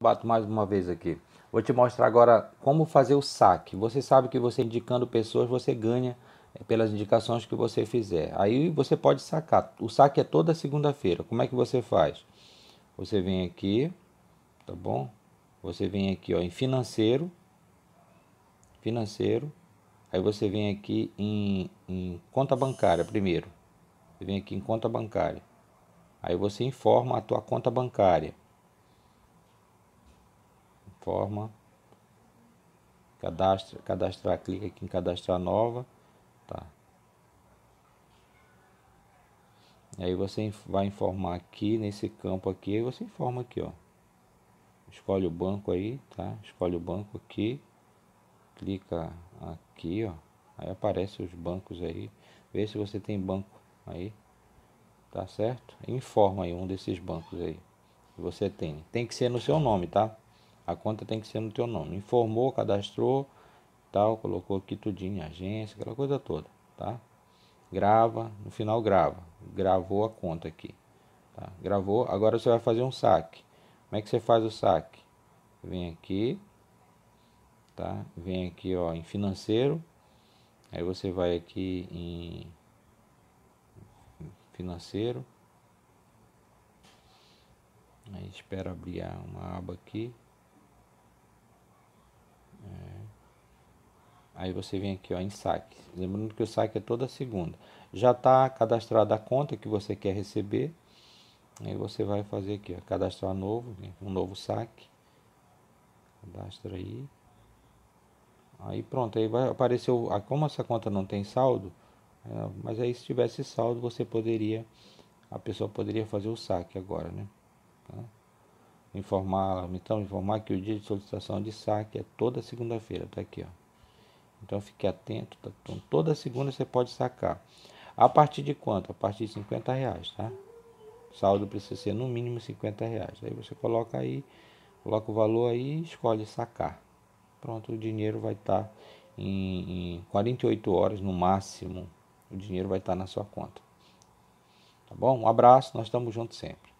bato mais uma vez aqui. Vou te mostrar agora como fazer o saque. Você sabe que você indicando pessoas, você ganha é, pelas indicações que você fizer. Aí você pode sacar. O saque é toda segunda-feira. Como é que você faz? Você vem aqui, tá bom? Você vem aqui ó, em financeiro, financeiro. Aí você vem aqui em, em conta bancária primeiro. Você vem aqui em conta bancária. Aí você informa a tua conta bancária forma, cadastra, cadastrar, clica aqui em cadastrar nova, tá? Aí você vai informar aqui nesse campo aqui, você informa aqui, ó. Escolhe o banco aí, tá? Escolhe o banco aqui, clica aqui, ó. Aí aparece os bancos aí. Vê se você tem banco aí, tá certo? Informa aí um desses bancos aí que você tem. Tem que ser no seu nome, tá? a conta tem que ser no teu nome. Informou, cadastrou, tal, colocou aqui tudinho, agência, aquela coisa toda, tá? Grava, no final grava, gravou a conta aqui, tá? Gravou, agora você vai fazer um saque. Como é que você faz o saque? Vem aqui, tá? Vem aqui, ó, em financeiro, aí você vai aqui em financeiro, aí espera abrir uma aba aqui, Aí você vem aqui ó, em saque. Lembrando que o saque é toda segunda. Já está cadastrada a conta que você quer receber. Aí você vai fazer aqui, ó, cadastrar novo, né, um novo saque. Cadastra aí. Aí pronto, aí vai aparecer, como essa conta não tem saldo, é, mas aí se tivesse saldo você poderia, a pessoa poderia fazer o saque agora, né? Tá? Informar, então informar que o dia de solicitação de saque é toda segunda-feira, tá aqui ó. Então fique atento. Tá? Então, toda segunda você pode sacar. A partir de quanto? A partir de 50 reais, tá? O saldo precisa ser no mínimo 50 reais. Aí você coloca aí, coloca o valor aí e escolhe sacar. Pronto, o dinheiro vai estar tá em, em 48 horas no máximo. O dinheiro vai estar tá na sua conta. Tá bom? Um abraço, nós estamos juntos sempre.